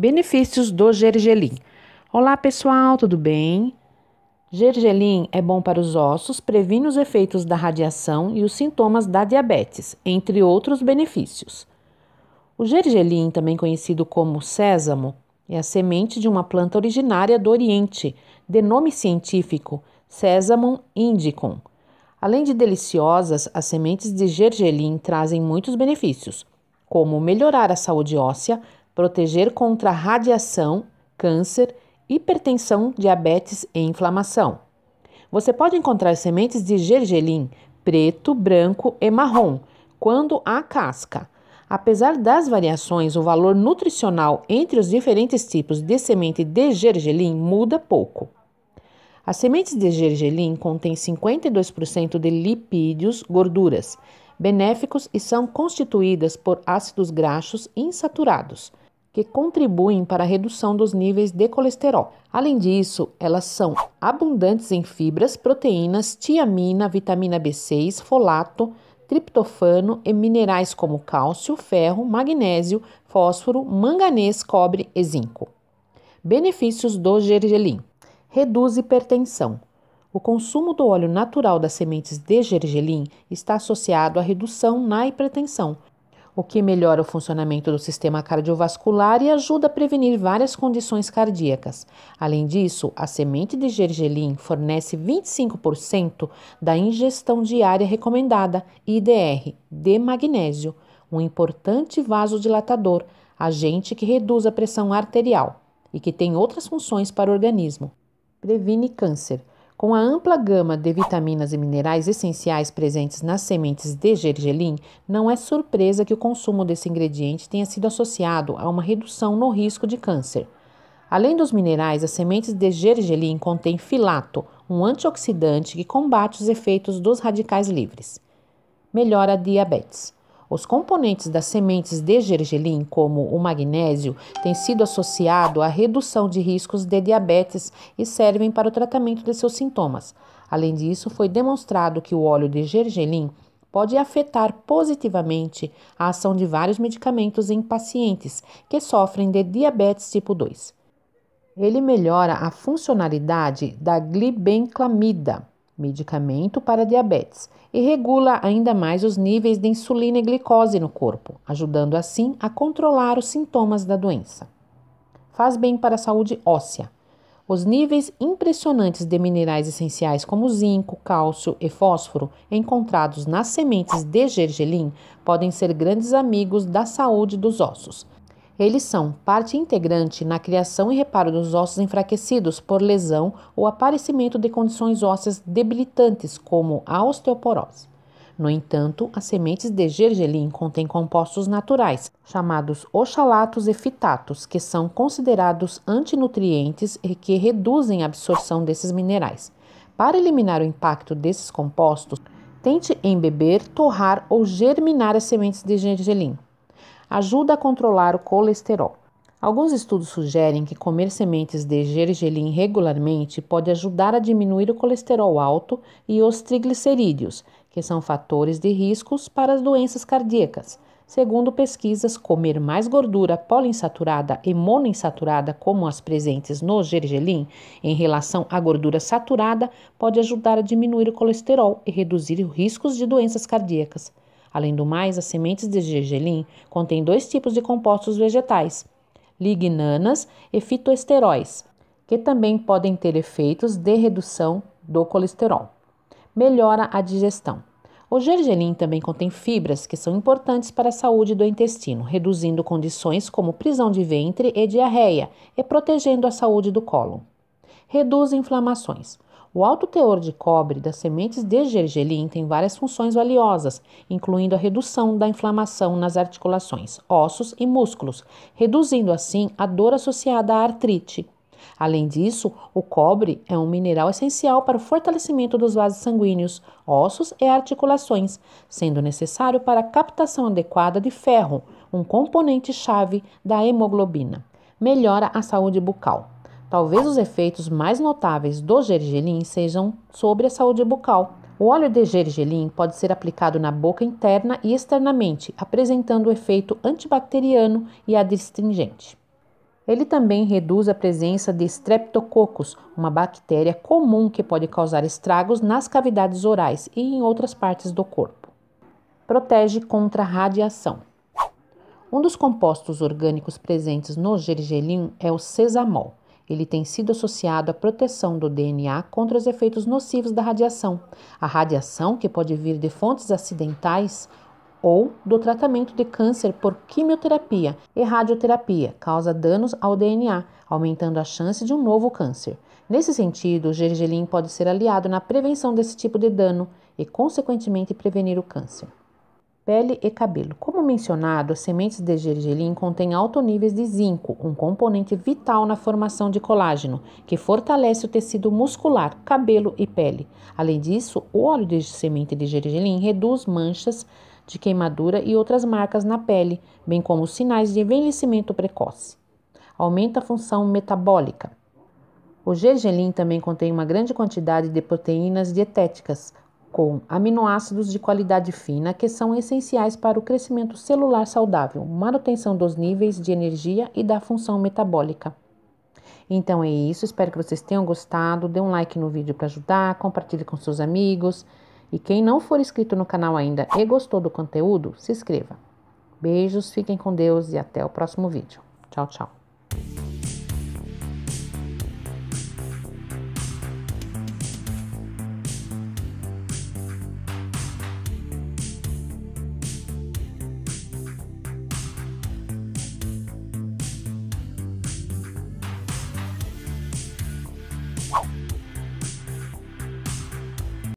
Benefícios do gergelim. Olá, pessoal, tudo bem? Gergelim é bom para os ossos, previne os efeitos da radiação e os sintomas da diabetes, entre outros benefícios. O gergelim, também conhecido como sésamo, é a semente de uma planta originária do Oriente, de nome científico Sesamum indicum. Além de deliciosas, as sementes de gergelim trazem muitos benefícios, como melhorar a saúde óssea, proteger contra radiação, câncer, hipertensão, diabetes e inflamação. Você pode encontrar sementes de gergelim preto, branco e marrom quando há casca. Apesar das variações, o valor nutricional entre os diferentes tipos de semente de gergelim muda pouco. As sementes de gergelim contêm 52% de lipídios, gorduras, benéficos e são constituídas por ácidos graxos insaturados que contribuem para a redução dos níveis de colesterol. Além disso, elas são abundantes em fibras, proteínas, tiamina, vitamina B6, folato, triptofano e minerais como cálcio, ferro, magnésio, fósforo, manganês, cobre e zinco. Benefícios do gergelim: reduz hipertensão. O consumo do óleo natural das sementes de gergelim está associado à redução na hipertensão, o que melhora o funcionamento do sistema cardiovascular e ajuda a prevenir várias condições cardíacas. Além disso, a semente de gergelim fornece 25% da ingestão diária recomendada, IDR, de magnésio, um importante vasodilatador, agente que reduz a pressão arterial e que tem outras funções para o organismo. Previne câncer. Com a ampla gama de vitaminas e minerais essenciais presentes nas sementes de gergelim, não é surpresa que o consumo desse ingrediente tenha sido associado a uma redução no risco de câncer. Além dos minerais, as sementes de gergelim contêm filato, um antioxidante que combate os efeitos dos radicais livres. Melhora a diabetes. Os componentes das sementes de gergelim, como o magnésio, têm sido associados à redução de riscos de diabetes e servem para o tratamento de seus sintomas. Além disso, foi demonstrado que o óleo de gergelim pode afetar positivamente a ação de vários medicamentos em pacientes que sofrem de diabetes tipo 2. Ele melhora a funcionalidade da glibenclamida, medicamento para diabetes, e regula ainda mais os níveis de insulina e glicose no corpo, ajudando assim a controlar os sintomas da doença. Faz bem para a saúde óssea. Os níveis impressionantes de minerais essenciais como zinco, cálcio e fósforo encontrados nas sementes de gergelim podem ser grandes amigos da saúde dos ossos eles são parte integrante na criação e reparo dos ossos enfraquecidos por lesão ou aparecimento de condições ósseas debilitantes, como a osteoporose. No entanto, as sementes de gergelim contêm compostos naturais, chamados oxalatos e fitatos, que são considerados antinutrientes e que reduzem a absorção desses minerais. Para eliminar o impacto desses compostos, tente embeber, torrar ou germinar as sementes de gergelim ajuda a controlar o colesterol. Alguns estudos sugerem que comer sementes de gergelim regularmente pode ajudar a diminuir o colesterol alto e os triglicerídeos, que são fatores de riscos para as doenças cardíacas. Segundo pesquisas, comer mais gordura poliinsaturada e monoinsaturada, como as presentes no gergelim, em relação à gordura saturada, pode ajudar a diminuir o colesterol e reduzir os riscos de doenças cardíacas. Além do mais, as sementes de gergelim contêm dois tipos de compostos vegetais: lignanas e fitoesteróis, que também podem ter efeitos de redução do colesterol. Melhora a digestão. O gergelim também contém fibras que são importantes para a saúde do intestino, reduzindo condições como prisão de ventre e diarreia e protegendo a saúde do colo. Reduz inflamações. O alto teor de cobre das sementes de gergelim tem várias funções valiosas, incluindo a redução da inflamação nas articulações, ossos e músculos, reduzindo assim a dor associada à artrite. Além disso, o cobre é um mineral essencial para o fortalecimento dos vasos sanguíneos, ossos e articulações, sendo necessário para a captação adequada de ferro, um componente-chave da hemoglobina. Melhora a saúde bucal. Talvez os efeitos mais notáveis do gergelim sejam sobre a saúde bucal. O óleo de gergelim pode ser aplicado na boca interna e externamente, apresentando o efeito antibacteriano e adstringente. Ele também reduz a presença de streptococcus, uma bactéria comum que pode causar estragos nas cavidades orais e em outras partes do corpo. Protege contra radiação. Um dos compostos orgânicos presentes no gergelim é o sesamol. Ele tem sido associado à proteção do DNA contra os efeitos nocivos da radiação. A radiação, que pode vir de fontes acidentais, ou do tratamento de câncer por quimioterapia e radioterapia causa danos ao DNA, aumentando a chance de um novo câncer. Nesse sentido, o gergelim pode ser aliado na prevenção desse tipo de dano e, consequentemente, prevenir o câncer pele e cabelo. Como mencionado, as sementes de gergelim contêm altos níveis de zinco, um componente vital na formação de colágeno, que fortalece o tecido muscular, cabelo e pele. Além disso, o óleo de semente de gergelim reduz manchas de queimadura e outras marcas na pele, bem como sinais de envelhecimento precoce. Aumenta a função metabólica. O gergelim também contém uma grande quantidade de proteínas dietéticas, com aminoácidos de qualidade fina que são essenciais para o crescimento celular saudável, manutenção dos níveis de energia e da função metabólica. Então é isso, espero que vocês tenham gostado. Dê um like no vídeo para ajudar, compartilhe com seus amigos. E quem não for inscrito no canal ainda e gostou do conteúdo, se inscreva. Beijos, fiquem com Deus e até o próximo vídeo. Tchau, tchau.